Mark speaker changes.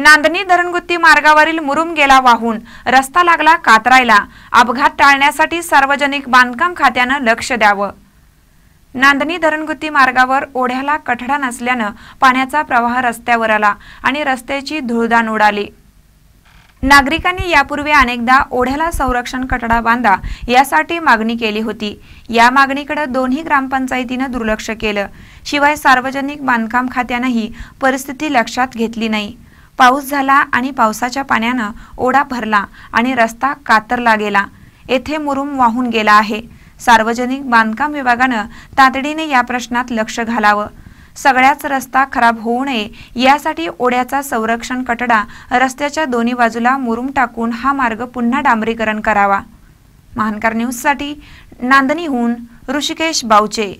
Speaker 1: नांदणी धरणगुत्ती मार्गावरील मुरुम गेला वाहून रस्ता लागला कातरायला अपघात टाळण्यासाठी सार्वजनिक बांधकाम खात्यानं लक्ष द्यावं नांदणी धरणगुत्ती मार्गावर ओढ्याला कठडा नसल्यानं पाण्याचा प्रवाह रस्त्यावर आला आणि रस्त्याची धुळदाण उडाली नागरिकांनी यापूर्वी अनेकदा ओढ्याला संरक्षण कटडा बांधा यासाठी मागणी केली होती या मागणीकडे दोन्ही ग्रामपंचायतीनं दुर्लक्ष केलं शिवाय सार्वजनिक बांधकाम खात्यानंही परिस्थिती लक्षात घेतली नाही पाऊस झाला आणि पावसाच्या पाण्यानं ओढा भरला आणि रस्ता कातरला गेला येथे मुरुम वाहून गेला आहे सार्वजनिक बांधकाम विभागानं तातडीने या प्रश्नात लक्ष घालावं सगळ्याच रस्ता खराब होऊ नये यासाठी ओढ्याचा संरक्षण कटडा रस्त्याच्या दोन्ही बाजूला मुरुम टाकून हा मार्ग पुन्हा डांबरीकरण करावा महानकार न्यूजसाठी नांदणीहून ऋषिकेश बावचे